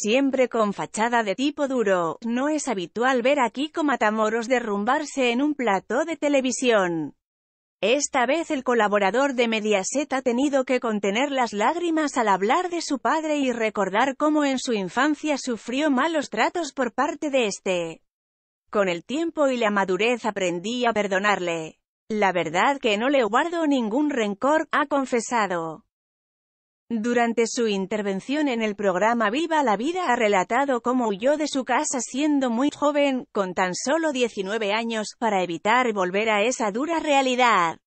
siempre con fachada de tipo duro, no es habitual ver aquí Kiko Matamoros derrumbarse en un plató de televisión. Esta vez el colaborador de Mediaset ha tenido que contener las lágrimas al hablar de su padre y recordar cómo en su infancia sufrió malos tratos por parte de este. Con el tiempo y la madurez aprendí a perdonarle. La verdad que no le guardo ningún rencor, ha confesado. Durante su intervención en el programa Viva la Vida ha relatado cómo huyó de su casa siendo muy joven, con tan solo 19 años, para evitar volver a esa dura realidad.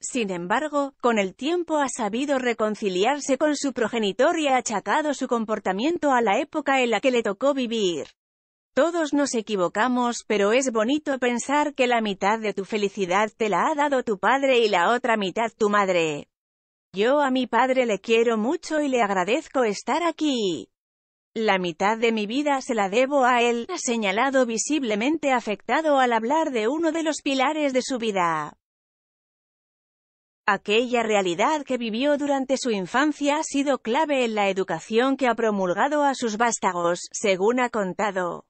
Sin embargo, con el tiempo ha sabido reconciliarse con su progenitor y ha achacado su comportamiento a la época en la que le tocó vivir. Todos nos equivocamos, pero es bonito pensar que la mitad de tu felicidad te la ha dado tu padre y la otra mitad tu madre. Yo a mi padre le quiero mucho y le agradezco estar aquí. La mitad de mi vida se la debo a él, ha señalado visiblemente afectado al hablar de uno de los pilares de su vida. Aquella realidad que vivió durante su infancia ha sido clave en la educación que ha promulgado a sus vástagos, según ha contado.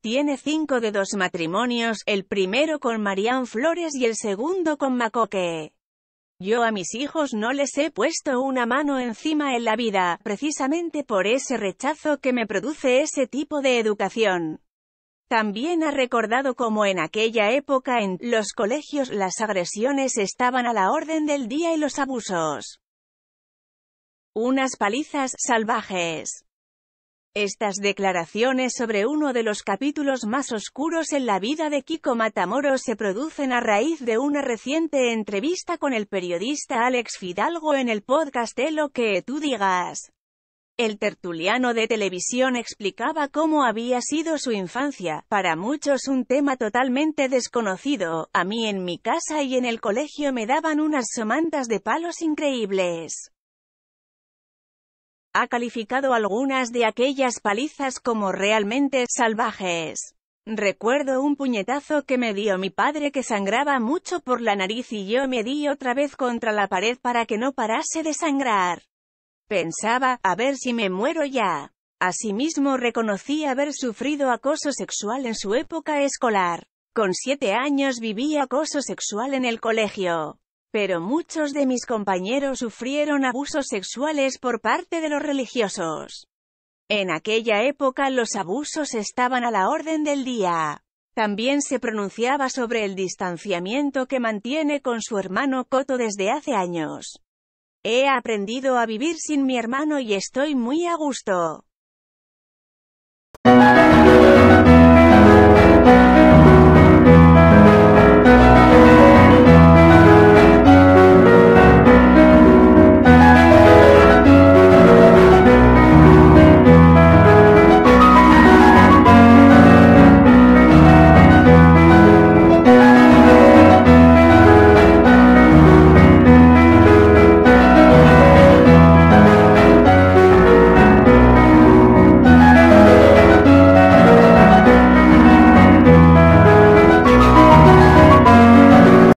Tiene cinco de dos matrimonios, el primero con Marián Flores y el segundo con Macoque. Yo a mis hijos no les he puesto una mano encima en la vida, precisamente por ese rechazo que me produce ese tipo de educación. También ha recordado cómo en aquella época en los colegios las agresiones estaban a la orden del día y los abusos. Unas palizas salvajes. Estas declaraciones sobre uno de los capítulos más oscuros en la vida de Kiko Matamoros se producen a raíz de una reciente entrevista con el periodista Alex Fidalgo en el podcast de Lo que tú digas. El tertuliano de televisión explicaba cómo había sido su infancia, para muchos un tema totalmente desconocido, a mí en mi casa y en el colegio me daban unas somantas de palos increíbles ha calificado algunas de aquellas palizas como realmente salvajes. Recuerdo un puñetazo que me dio mi padre que sangraba mucho por la nariz y yo me di otra vez contra la pared para que no parase de sangrar. Pensaba, a ver si me muero ya. Asimismo reconocí haber sufrido acoso sexual en su época escolar. Con siete años viví acoso sexual en el colegio. Pero muchos de mis compañeros sufrieron abusos sexuales por parte de los religiosos. En aquella época los abusos estaban a la orden del día. También se pronunciaba sobre el distanciamiento que mantiene con su hermano Coto desde hace años. He aprendido a vivir sin mi hermano y estoy muy a gusto.